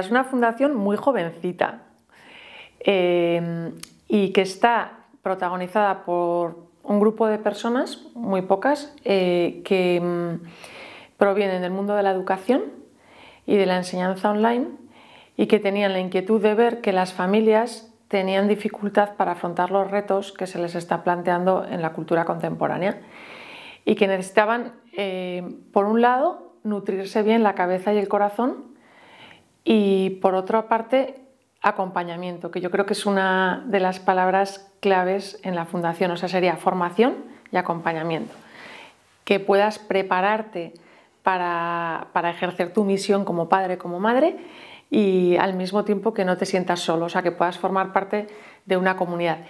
es una fundación muy jovencita eh, y que está protagonizada por un grupo de personas, muy pocas, eh, que mm, provienen del mundo de la educación y de la enseñanza online y que tenían la inquietud de ver que las familias tenían dificultad para afrontar los retos que se les está planteando en la cultura contemporánea y que necesitaban, eh, por un lado, nutrirse bien la cabeza y el corazón y por otra parte, acompañamiento, que yo creo que es una de las palabras claves en la fundación, o sea, sería formación y acompañamiento. Que puedas prepararte para, ejercer tu misión como padre, como madre, y al mismo tiempo que no te sientas solo, o sea, que puedas formar parte de una comunidad.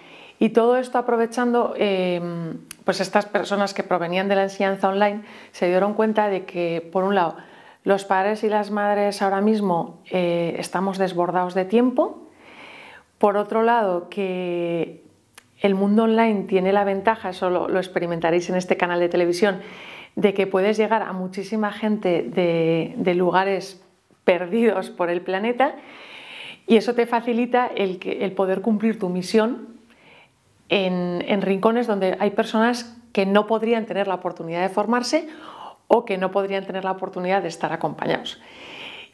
Y todo esto aprovechando, em, pues estas personas que provenían de la enseñanza online se dieron cuenta de que, por un lado, los padres y las madres ahora mismo eh, estamos desbordados de tiempo. Por otro lado, que el mundo online tiene la ventaja, eso lo, experimentaréis en este canal de televisión, de que puedes llegar a muchísima gente de, lugares perdidos por el planeta y eso te facilita el, poder cumplir tu misión en rincones donde hay personas que no podrían tener la oportunidad de formarse o que no podrían tener la oportunidad de estar acompañados.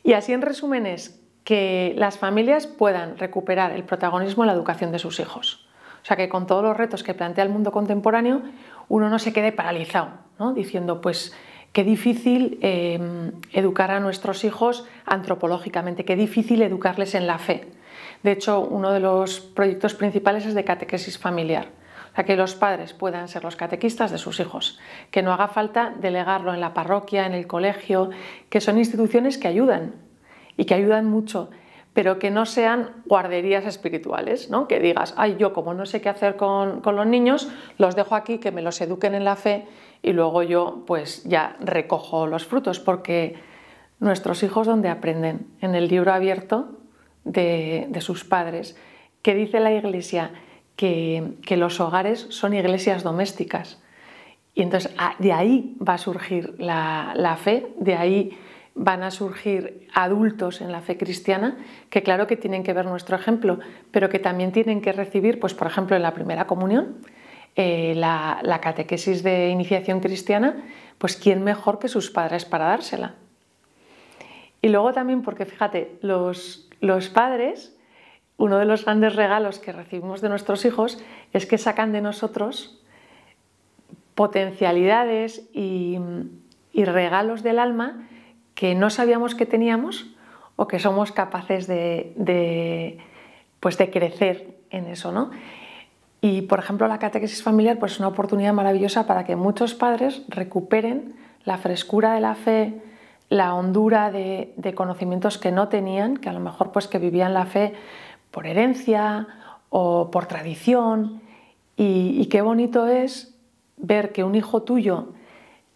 Y así en resumen es que las familias puedan recuperar el protagonismo en la educación de sus hijos. O sea, que con todos los retos que plantea el mundo contemporáneo, uno no se quede paralizado, diciendo, pues qué difícil em, educar a nuestros hijos antropológicamente, qué difícil educarles en la fe. De hecho, uno de los proyectos principales es de catequesis familiar a que los padres puedan ser los catequistas de sus hijos, que no haga falta delegarlo en la parroquia, en el colegio, que son instituciones que ayudan y que ayudan mucho pero que no sean guarderías espirituales, ¿no? que digas, ay, yo como no sé qué hacer con, los niños, los dejo aquí, que me los eduquen en la fe y luego yo pues ya recojo los frutos, porque nuestros hijos donde aprenden, en el libro abierto de, de sus padres, que dice la Iglesia, que, los hogares son iglesias domésticas. Y entonces ah, de ahí va a surgir la, fe, de ahí van a surgir adultos en la fe cristiana que claro que tienen que ver nuestro ejemplo, pero que también tienen que recibir, pues por ejemplo en la primera comunión, eh, la, catequesis de iniciación cristiana, pues quién mejor que sus padres para dársela. Y luego también porque fíjate, los padres uno de los grandes regalos que recibimos de nuestros hijos es que sacan de nosotros potencialidades y, regalos del alma que no sabíamos que teníamos o que somos capaces de, pues crecer en eso. Y, por ejemplo, la catequesis familiar pues, es una oportunidad maravillosa para que muchos padres recuperen la frescura de la fe, la hondura de, de conocimientos que no tenían, que a lo mejor pues, que vivían la fe por herencia o por tradición. Y, qué bonito es ver que un hijo tuyo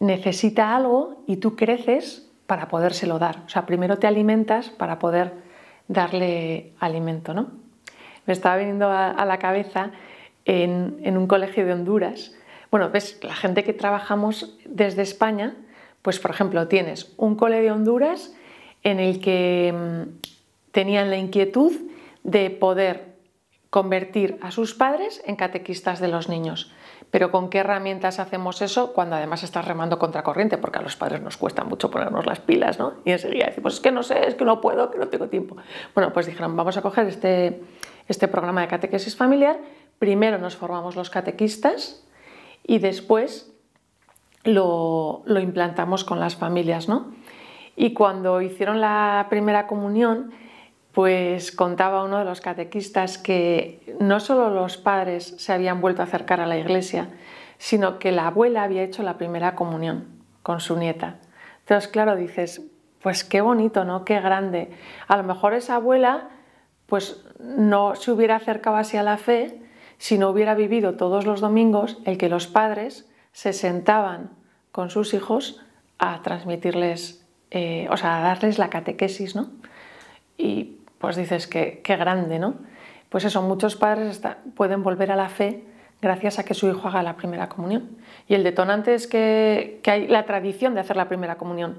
necesita algo y tú creces para podérselo dar. O sea, primero te alimentas para poder darle alimento, ¿no? Me estaba viniendo a, la cabeza en, un colegio de Honduras. Bueno, ves, la gente que trabajamos desde España, pues por ejemplo, tienes un cole de Honduras en el que mm, tenían la inquietud de poder convertir a sus padres en catequistas de los niños. Pero ¿con qué herramientas hacemos eso cuando además estás remando contracorriente? Porque a los padres nos cuesta mucho ponernos las pilas, ¿no? Y enseguida decimos, es que no sé, es que no puedo, que no tengo tiempo. Bueno, pues dijeron, vamos a coger este, este programa de catequesis familiar, primero nos formamos los catequistas y después lo, lo implantamos con las familias, ¿no? Y cuando hicieron la primera comunión, pues contaba uno de los catequistas que no solo los padres se habían vuelto a acercar a la iglesia, sino que la abuela había hecho la primera comunión con su nieta. Entonces, claro, dices, pues qué bonito, ¿no? Qué grande. A lo mejor esa abuela, pues no se hubiera acercado así a la fe si no hubiera vivido todos los domingos el que los padres se sentaban con sus hijos a transmitirles, eh, o sea, a darles la catequesis, ¿no? Y pues dices que qué grande, ¿no? Pues eso, muchos padres pueden volver a la fe gracias a que su hijo haga la primera comunión. Y el detonante es que, hay la tradición de hacer la primera comunión.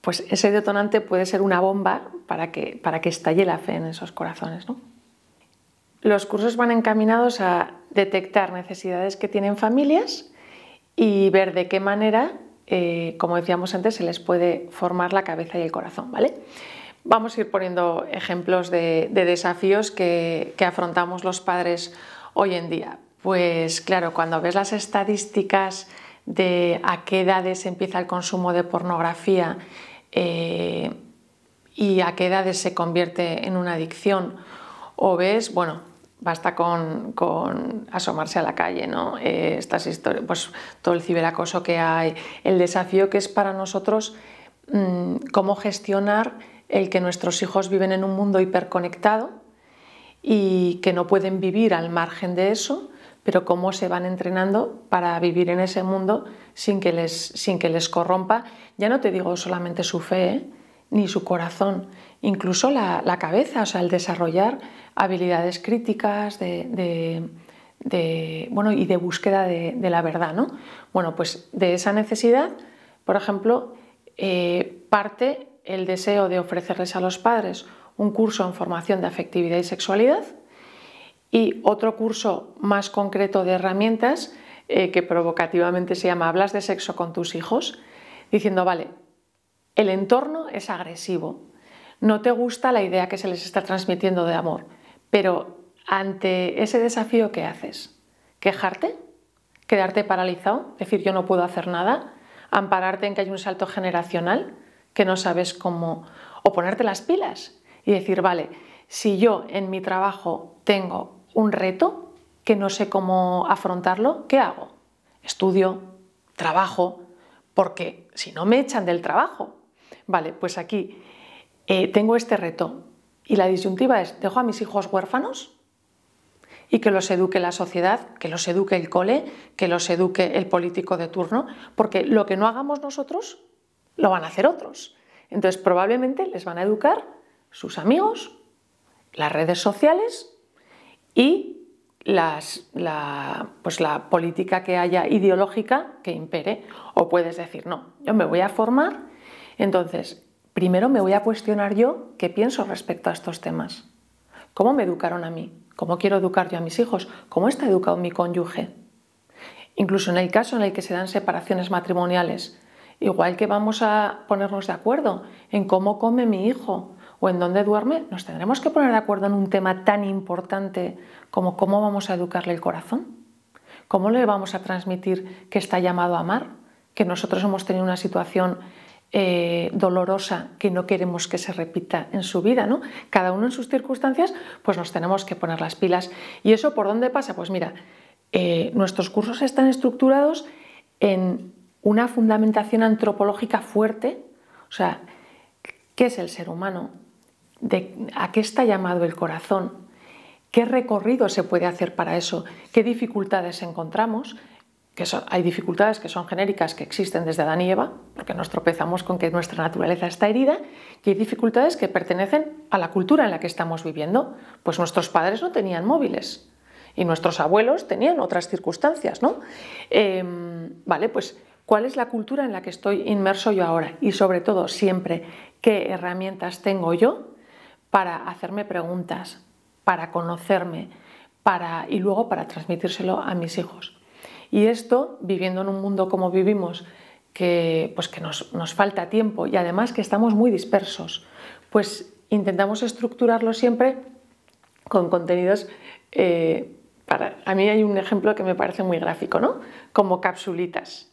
Pues ese detonante puede ser una bomba para que, para que estalle la fe en esos corazones. ¿no? Los cursos van encaminados a detectar necesidades que tienen familias y ver de qué manera, eh, como decíamos antes, se les puede formar la cabeza y el corazón. ¿vale? Vamos a ir poniendo ejemplos de, desafíos que, afrontamos los padres hoy en día. Pues claro, cuando ves las estadísticas de a qué edades empieza el consumo de pornografía eh, y a qué edades se convierte en una adicción, o ves, bueno, basta con, asomarse a la calle, ¿no? Eh, estas historias, pues todo el ciberacoso que hay, el desafío que es para nosotros mm, cómo gestionar el que nuestros hijos viven en un mundo hiperconectado y que no pueden vivir al margen de eso, pero cómo se van entrenando para vivir en ese mundo sin que les, sin que les corrompa, ya no te digo solamente su fe, ¿eh? ni su corazón, incluso la, cabeza, o sea, el desarrollar habilidades críticas de, bueno, y de búsqueda de, la verdad. ¿no? Bueno, pues de esa necesidad, por ejemplo, eh, parte el deseo de ofrecerles a los padres un curso en formación de afectividad y sexualidad y otro curso más concreto de herramientas eh, que provocativamente se llama Hablas de sexo con tus hijos, diciendo, vale, el entorno es agresivo, no te gusta la idea que se les está transmitiendo de amor, pero ante ese desafío, ¿qué haces? ¿Quejarte? ¿Quedarte paralizado? ¿Decir yo no puedo hacer nada? ¿Ampararte en que hay un salto generacional? que no sabes cómo, o ponerte las pilas y decir, vale, si yo en mi trabajo tengo un reto que no sé cómo afrontarlo, ¿qué hago? Estudio, trabajo, porque si no me echan del trabajo. Vale, pues aquí eh, tengo este reto y la disyuntiva es, ¿dejo a mis hijos huérfanos? y que los eduque la sociedad, que los eduque el cole, que los eduque el político de turno, porque lo que no hagamos nosotros lo van a hacer otros. Entonces probablemente les van a educar sus amigos, las redes sociales y la, pues la política que haya ideológica que impere. O puedes decir, no, yo me voy a formar, entonces primero me voy a cuestionar yo qué pienso respecto a estos temas. ¿Cómo me educaron a mí? ¿Cómo quiero educar yo a mis hijos? ¿Cómo está educado mi cónyuge? Incluso en el caso en el que se dan separaciones matrimoniales, Igual que vamos a ponernos de acuerdo en cómo come mi hijo o en dónde duerme, nos tendremos que poner de acuerdo en un tema tan importante como cómo vamos a educarle el corazón, cómo le vamos a transmitir que está llamado a amar, que nosotros hemos tenido una situación eh, dolorosa que no queremos que se repita en su vida, ¿no? Cada uno en sus circunstancias, pues nos tenemos que poner las pilas. ¿Y eso por dónde pasa? Pues mira, eh, nuestros cursos están estructurados en una fundamentación antropológica fuerte, o sea, ¿qué es el ser humano? ¿A qué está llamado el corazón? ¿Qué recorrido se puede hacer para eso? ¿Qué dificultades encontramos? Que hay dificultades que son genéricas, que existen desde Adán y Eva, porque nos tropezamos con que nuestra naturaleza está herida, y hay dificultades que pertenecen a la cultura en la que estamos viviendo. Pues nuestros padres no tenían móviles y nuestros abuelos tenían otras circunstancias, ¿no? Em, vale, pues cuál es la cultura en la que estoy inmerso yo ahora y sobre todo siempre qué herramientas tengo yo para hacerme preguntas, para conocerme para, y luego para transmitírselo a mis hijos. Y esto, viviendo en un mundo como vivimos, que, pues que nos, falta tiempo y además que estamos muy dispersos, pues intentamos estructurarlo siempre con contenidos eh, para, a mí hay un ejemplo que me parece muy gráfico, ¿no? Como capsulitas.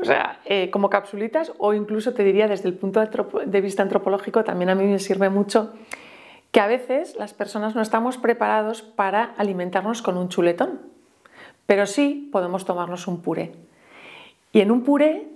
O sea, eh, como capsulitas o incluso te diría desde el punto de vista antropológico también a mí me sirve mucho que a veces las personas no estamos preparados para alimentarnos con un chuletón, pero sí podemos tomarnos un puré. Y en un puré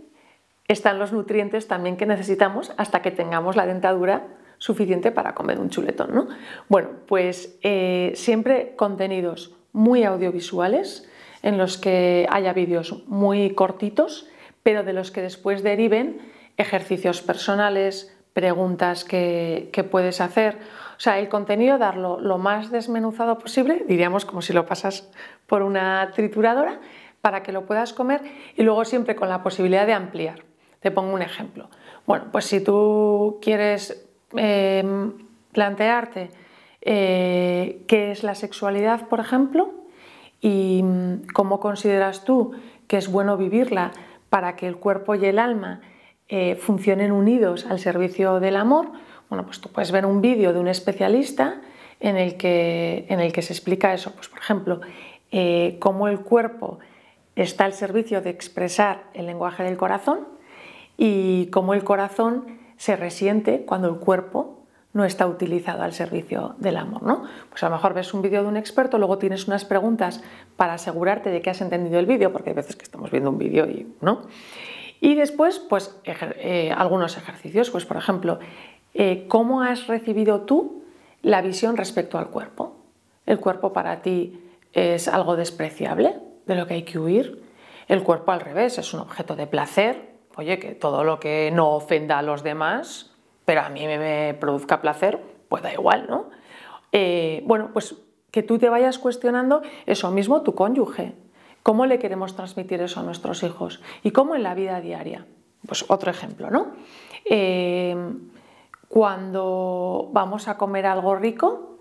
están los nutrientes también que necesitamos hasta que tengamos la dentadura suficiente para comer un chuletón. Bueno, pues eh, siempre contenidos muy audiovisuales en los que haya vídeos muy cortitos pero de los que después deriven ejercicios personales, preguntas que, puedes hacer. O sea, el contenido darlo lo más desmenuzado posible, diríamos como si lo pasas por una trituradora, para que lo puedas comer y luego siempre con la posibilidad de ampliar. Te pongo un ejemplo. Bueno, pues si tú quieres em, plantearte eh, qué es la sexualidad, por ejemplo, y mm, cómo consideras tú que es bueno vivirla para que el cuerpo y el alma eh, funcionen unidos al servicio del amor, bueno, pues tú puedes ver un vídeo de un especialista en el que, en el que se explica eso, pues por ejemplo, eh, cómo el cuerpo está al servicio de expresar el lenguaje del corazón y cómo el corazón se resiente cuando el cuerpo no está utilizado al servicio del amor, ¿no? Pues a lo mejor ves un vídeo de un experto, luego tienes unas preguntas para asegurarte de que has entendido el vídeo, porque hay veces que estamos viendo un vídeo y no. Y después, pues eh, algunos ejercicios, pues por ejemplo, eh, ¿cómo has recibido tú la visión respecto al cuerpo? ¿El cuerpo para ti es algo despreciable, de lo que hay que huir? ¿El cuerpo al revés es un objeto de placer? Oye, que todo lo que no ofenda a los demás pero a mí me, produzca placer, pues da igual, ¿no? Eh, bueno, pues que tú te vayas cuestionando eso mismo tu cónyuge. ¿Cómo le queremos transmitir eso a nuestros hijos? ¿Y cómo en la vida diaria? Pues otro ejemplo, ¿no? Eh, cuando vamos a comer algo rico,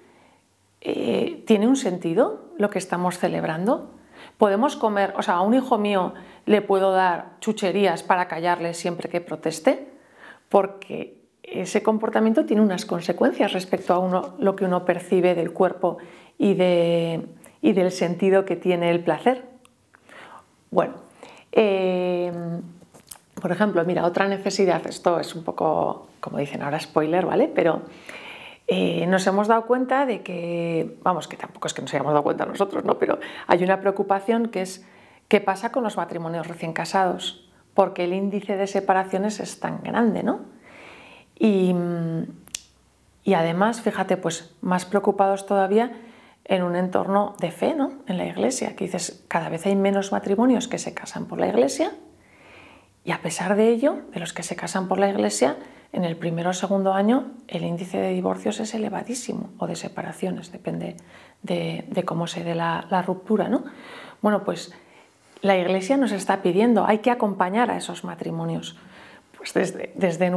eh, ¿tiene un sentido lo que estamos celebrando? Podemos comer, o sea, a un hijo mío le puedo dar chucherías para callarle siempre que proteste, porque ese comportamiento tiene unas consecuencias respecto a lo que uno percibe del cuerpo y, del sentido que tiene el placer. Bueno, eh, por ejemplo, mira, otra necesidad, esto es un poco, como dicen ahora, spoiler, ¿vale? Pero eh, nos hemos dado cuenta de que, vamos, que tampoco es que nos hayamos dado cuenta nosotros, ¿no? Pero hay una preocupación que es, ¿qué pasa con los matrimonios recién casados? Porque el índice de separaciones es tan grande, ¿no? Mm, y, además, fíjate, pues más preocupados todavía en un entorno de fe, En la iglesia, que dices, cada vez hay menos matrimonios que se casan por la iglesia y a pesar de ello, de los que se casan por la iglesia, en el primero o segundo año el índice de divorcios es elevadísimo, o de separaciones, depende de, cómo se dé la, la, ruptura, ¿no? Bueno, pues la iglesia nos está pidiendo, hay que acompañar a esos matrimonios. Pues desde,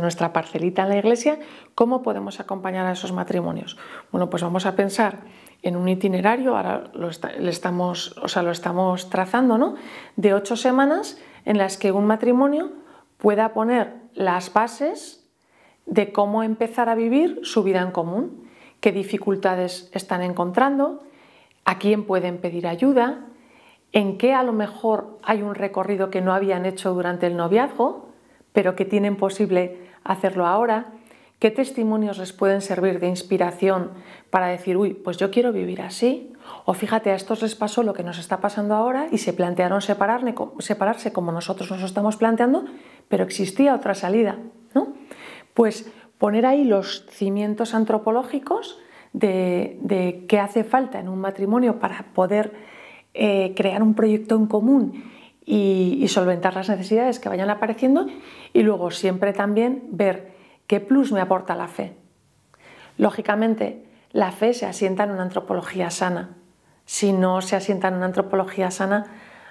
nuestra parcelita en la iglesia, ¿cómo podemos acompañar a esos matrimonios? Bueno, pues vamos a pensar en un itinerario, ahora lo, estamos, o lo estamos trazando, ¿no? De ocho semanas en las que un matrimonio pueda poner las bases de cómo empezar a vivir su vida en común, qué dificultades están encontrando, a quién pueden pedir ayuda, en qué a lo mejor hay un recorrido que no habían hecho durante el noviazgo, pero que tienen posible hacerlo ahora, qué testimonios les pueden servir de inspiración para decir, uy, pues yo quiero vivir así, o fíjate, a estos les pasó lo que nos está pasando ahora y se plantearon separarse como nosotros nos estamos planteando, pero existía otra salida, ¿no? Pues poner ahí los cimientos antropológicos de, de qué hace falta en un matrimonio para poder eh, crear un proyecto en común y, solventar las necesidades que vayan apareciendo y luego siempre también ver qué plus me aporta la fe. Lógicamente, la fe se asienta en una antropología sana. Si no se asienta en una antropología sana,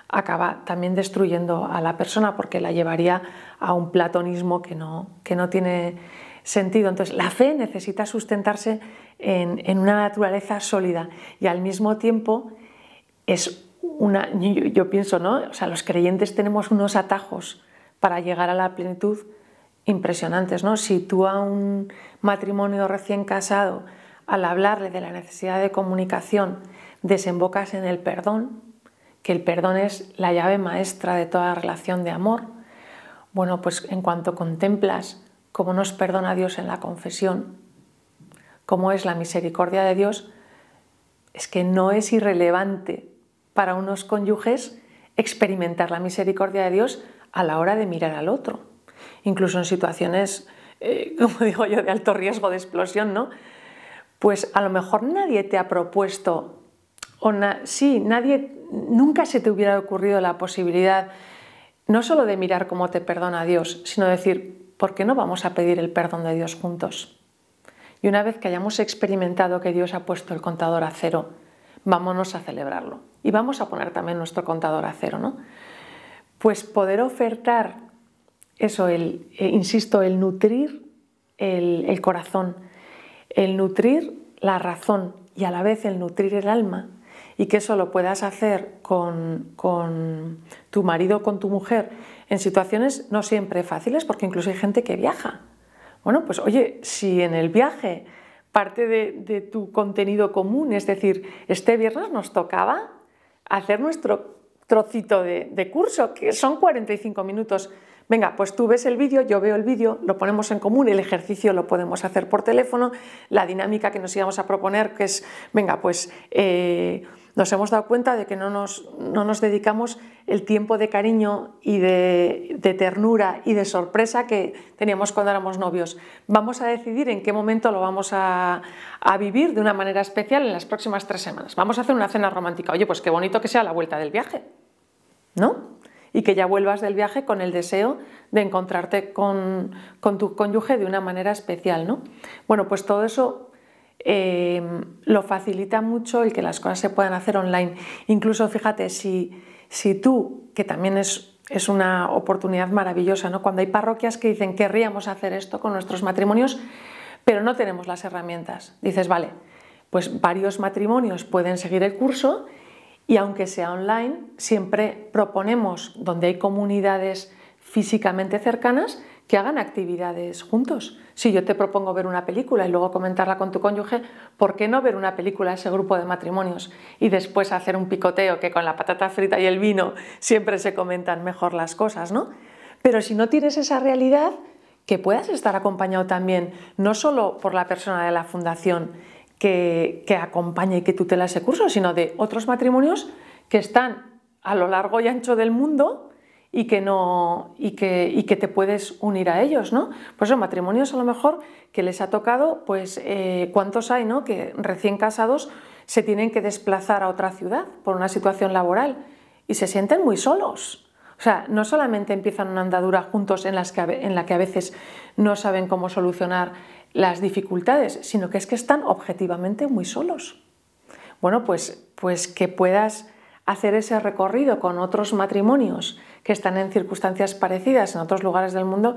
acaba también destruyendo a la persona porque la llevaría a un platonismo que no, que no tiene sentido. Entonces, la fe necesita sustentarse en, una naturaleza sólida y al mismo tiempo es una, yo, pienso, ¿no? O sea, los creyentes tenemos unos atajos para llegar a la plenitud impresionantes, ¿no? Si tú a un matrimonio recién casado, al hablarle de la necesidad de comunicación, desembocas en el perdón, que el perdón es la llave maestra de toda relación de amor, bueno, pues en cuanto contemplas cómo nos perdona Dios en la confesión, cómo es la misericordia de Dios, es que no es irrelevante para unos cónyuges experimentar la misericordia de Dios a la hora de mirar al otro, incluso en situaciones, eh, como digo yo, de alto riesgo de explosión, ¿no? Pues a lo mejor nadie te ha propuesto, o sí, nadie, nunca se te hubiera ocurrido la posibilidad no solo de mirar cómo te perdona Dios, sino decir, ¿por qué no vamos a pedir el perdón de Dios juntos? Y una vez que hayamos experimentado que Dios ha puesto el contador a cero, vámonos a celebrarlo y vamos a poner también nuestro contador a cero, ¿no? Pues poder ofertar eso, el, eh, insisto, el nutrir el, corazón, el nutrir la razón y a la vez el nutrir el alma, y que eso lo puedas hacer con, tu marido con tu mujer en situaciones no siempre fáciles, porque incluso hay gente que viaja. Bueno, pues oye, si en el viaje parte de tu contenido común, es decir, este viernes nos tocaba hacer nuestro trocito de, curso, que son 45 minutos. Venga, pues tú ves el vídeo, yo veo el vídeo, lo ponemos en común, el ejercicio lo podemos hacer por teléfono, la dinámica que nos íbamos a proponer, que es, venga, pues... Eh, nos hemos dado cuenta de que no nos, no nos dedicamos el tiempo de cariño y de, ternura y de sorpresa que teníamos cuando éramos novios. Vamos a decidir en qué momento lo vamos a, vivir de una manera especial en las próximas tres semanas. Vamos a hacer una cena romántica. Oye, pues qué bonito que sea la vuelta del viaje, ¿no? y que ya vuelvas del viaje con el deseo de encontrarte con, con, tu cónyuge de una manera especial. ¿no? Bueno, pues todo eso Em, lo facilita mucho el que las cosas se puedan hacer online. Incluso fíjate, si, tú, que también es, es una oportunidad maravillosa, ¿no? cuando hay parroquias que dicen querríamos hacer esto con nuestros matrimonios, pero no tenemos las herramientas, dices, vale, pues varios matrimonios pueden seguir el curso y aunque sea online, siempre proponemos donde hay comunidades físicamente cercanas que hagan actividades juntos. Si yo te propongo ver una película y luego comentarla con tu cónyuge, ¿por qué no ver una película ese grupo de matrimonios y después hacer un picoteo que con la patata frita y el vino siempre se comentan mejor las cosas, ¿no? Pero si no tienes esa realidad, que puedas estar acompañado también, no solo por la persona de la fundación que, que acompaña y que tutela ese curso, sino de otros matrimonios que están a lo largo y ancho del mundo y que, no, y que, que te puedes unir a ellos, ¿no? Pues son matrimonios a lo mejor que les ha tocado, pues eh, cuántos hay, ¿no? Que recién casados se tienen que desplazar a otra ciudad por una situación laboral y se sienten muy solos. O sea, no solamente empiezan una andadura juntos en, las en la que a veces no saben cómo solucionar las dificultades, sino que es que están objetivamente muy solos. Bueno, pues, pues que puedas hacer ese recorrido con otros matrimonios que están en circunstancias parecidas en otros lugares del mundo,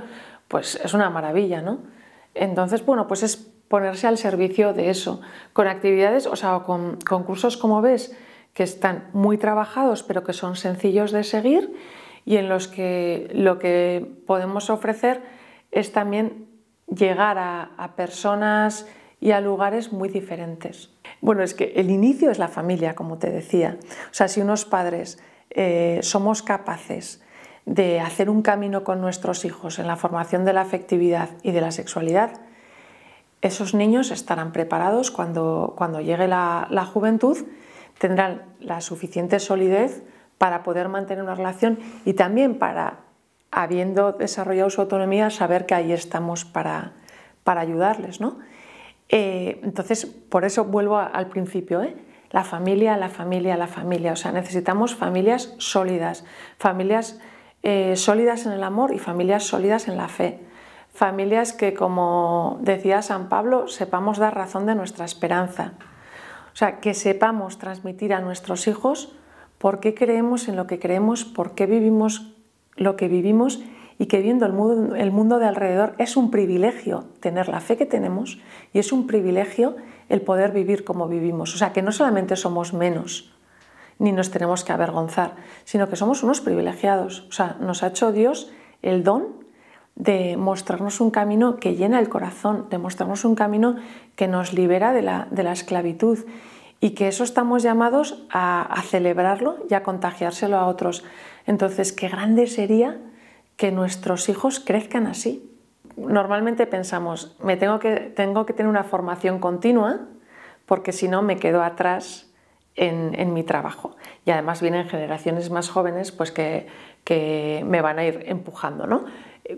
pues es una maravilla, ¿no? Entonces, bueno, pues es ponerse al servicio de eso, con actividades, o sea, con, concursos cursos como ves, que están muy trabajados, pero que son sencillos de seguir y en los que lo que podemos ofrecer es también llegar a personas y a lugares muy diferentes. Bueno, es que el inicio es la familia, como te decía. O sea, si unos padres eh, somos capaces de hacer un camino con nuestros hijos en la formación de la afectividad y de la sexualidad, esos niños estarán preparados cuando, llegue la, juventud, tendrán la suficiente solidez para poder mantener una relación y también para, habiendo desarrollado su autonomía, saber que ahí estamos para, para ayudarles. ¿no? Eh, entonces, por eso vuelvo al principio, ¿eh? la familia, la familia, la familia. O sea, necesitamos familias sólidas, familias eh, sólidas en el amor y familias sólidas en la fe. Familias que, como decía San Pablo, sepamos dar razón de nuestra esperanza. O sea, que sepamos transmitir a nuestros hijos por qué creemos en lo que creemos, por qué vivimos lo que vivimos y que viendo el mundo, el mundo de alrededor es un privilegio tener la fe que tenemos y es un privilegio el poder vivir como vivimos. O sea, que no solamente somos menos, ni nos tenemos que avergonzar, sino que somos unos privilegiados. O sea, nos ha hecho Dios el don de mostrarnos un camino que llena el corazón, de mostrarnos un camino que nos libera de la, esclavitud y que eso estamos llamados a, a celebrarlo y a contagiárselo a otros. Entonces, qué grande sería que nuestros hijos crezcan así. Normalmente pensamos, me tengo que, tengo que tener una formación continua porque si no me quedo atrás en, mi trabajo. Y además vienen generaciones más jóvenes pues que, que, me van a ir empujando. ¿no?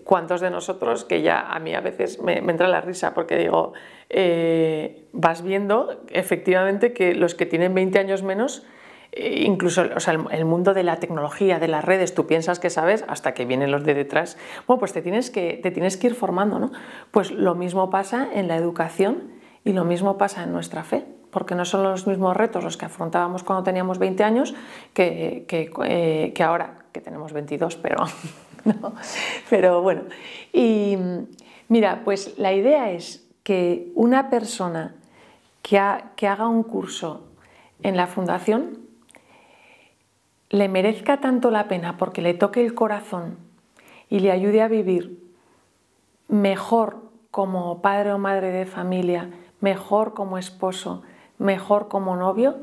¿Cuántos de nosotros, que ya a mí a veces me, entra la risa porque digo, eh, vas viendo efectivamente que los que tienen 20 años menos e incluso el mundo de la tecnología, de las redes, tú piensas que sabes hasta que vienen los de detrás. Bueno, pues te tienes que, te tienes que ir formando, ¿no? Pues lo mismo pasa en la educación y lo mismo pasa en nuestra fe, porque no son los mismos retos los que afrontábamos cuando teníamos 20 años que, eh, que, ahora, que tenemos 22, pero, no, pero bueno. Y mira, pues la idea es que una persona que haga un curso en la fundación le merezca tanto la pena porque le toque el corazón y le ayude a vivir mejor como padre o madre de familia, mejor como esposo, mejor como novio,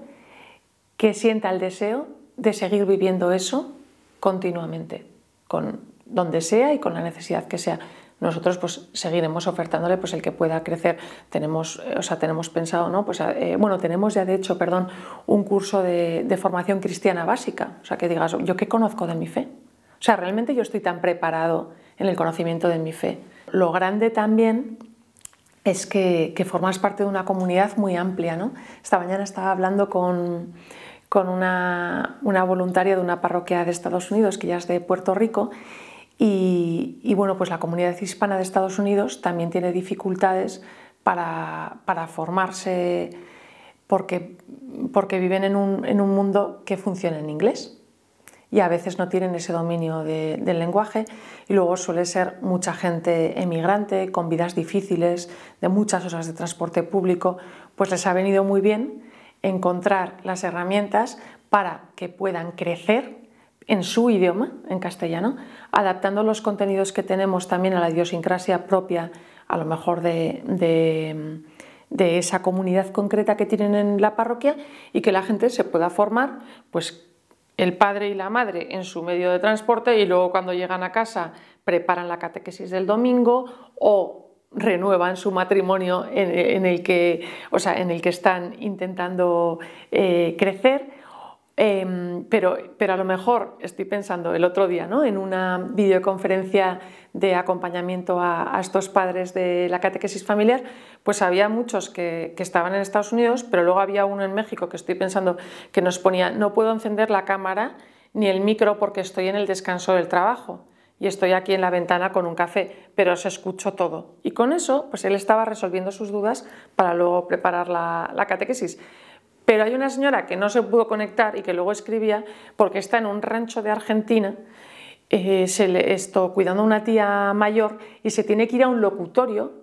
que sienta el deseo de seguir viviendo eso continuamente, con donde sea y con la necesidad que sea nosotros pues seguiremos ofertándole pues el que pueda crecer. Tenemos, eh, o sea, tenemos pensado, ¿no? Pues, eh, bueno, tenemos ya de hecho, perdón, un curso de, formación cristiana básica. O sea, que digas, ¿yo qué conozco de mi fe? O sea, realmente yo estoy tan preparado en el conocimiento de mi fe. Lo grande también es que, formas parte de una comunidad muy amplia, ¿no? Esta mañana estaba hablando con, con una, una voluntaria de una parroquia de Estados Unidos, que ya es de Puerto Rico, y, bueno, pues la comunidad hispana de Estados Unidos también tiene dificultades para, formarse porque, viven en un, mundo que funciona en inglés y a veces no tienen ese dominio del lenguaje y luego suele ser mucha gente emigrante con vidas difíciles, de muchas horas de transporte público, pues les ha venido muy bien encontrar las herramientas para que puedan crecer en su idioma, en castellano, adaptando los contenidos que tenemos también a la idiosincrasia propia, a lo mejor de, esa comunidad concreta que tienen en la parroquia y que la gente se pueda formar, pues el padre y la madre en su medio de transporte y luego cuando llegan a casa preparan la catequesis del domingo o renuevan su matrimonio en, el, que, sea, en el que están intentando eh, crecer Em, pero, pero a lo mejor estoy pensando el otro día en una videoconferencia de acompañamiento a, estos padres de la catequesis familiar, pues había muchos que, estaban en Estados Unidos, pero luego había uno en México que estoy pensando que nos ponía no puedo encender la cámara ni el micro porque estoy en el descanso del trabajo y estoy aquí en la ventana con un café, pero se escucho todo. Y con eso, pues él estaba resolviendo sus dudas para luego preparar la catequesis. Pero hay una señora que no se pudo conectar y que luego escribía porque está en un rancho de Argentina eh, se le, cuidando a una tía mayor y se tiene que ir a un locutorio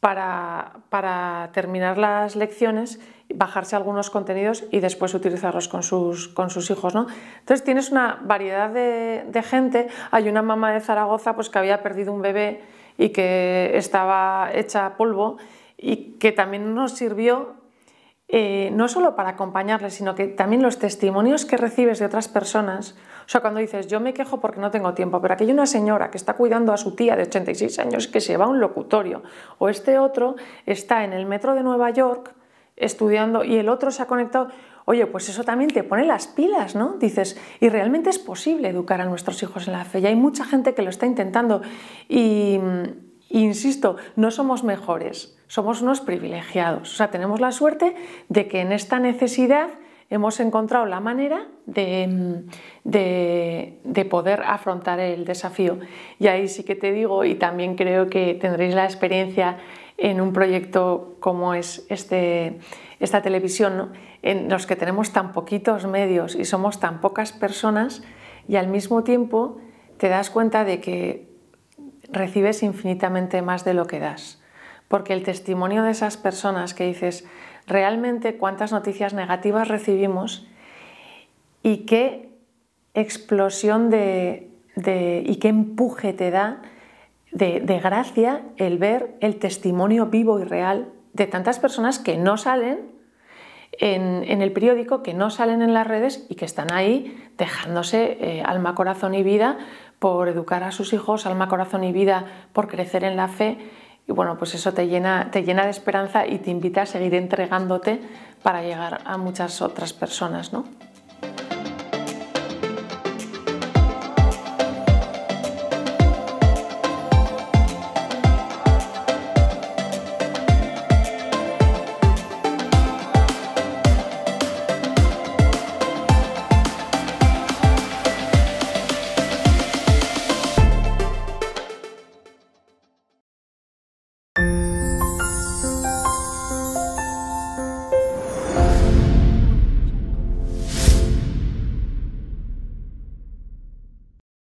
para, terminar las lecciones, bajarse algunos contenidos y después utilizarlos con sus, hijos. ¿no? Entonces tienes una variedad de, gente. Hay una mamá de Zaragoza pues, que había perdido un bebé y que estaba hecha polvo y que también nos sirvió eh, no solo para acompañarles, sino que también los testimonios que recibes de otras personas, o sea, cuando dices, yo me quejo porque no tengo tiempo, pero aquí hay una señora que está cuidando a su tía de 86 años que se va a un locutorio, o este otro está en el metro de Nueva York estudiando y el otro se ha conectado, oye, pues eso también te pone las pilas, ¿no? Dices, y realmente es posible educar a nuestros hijos en la fe, y hay mucha gente que lo está intentando, y mm, insisto, no somos mejores, somos unos privilegiados. O sea, tenemos la suerte de que en esta necesidad hemos encontrado la manera mm, de, poder afrontar el desafío. Y ahí sí que te digo, y también creo que tendréis la experiencia en un proyecto como es este, esta televisión, en los que tenemos tan poquitos medios y somos tan pocas personas, y al mismo tiempo te das cuenta de que recibes infinitamente más de lo que das porque el testimonio de esas personas que dices, realmente cuántas noticias negativas recibimos y qué explosión de, y qué empuje te da de, gracia el ver el testimonio vivo y real de tantas personas que no salen en, el periódico, que no salen en las redes y que están ahí dejándose eh, alma, corazón y vida por educar a sus hijos, alma, corazón y vida por crecer en la fe y bueno, pues eso te llena, te llena de esperanza y te invita a seguir entregándote para llegar a muchas otras personas, ¿no?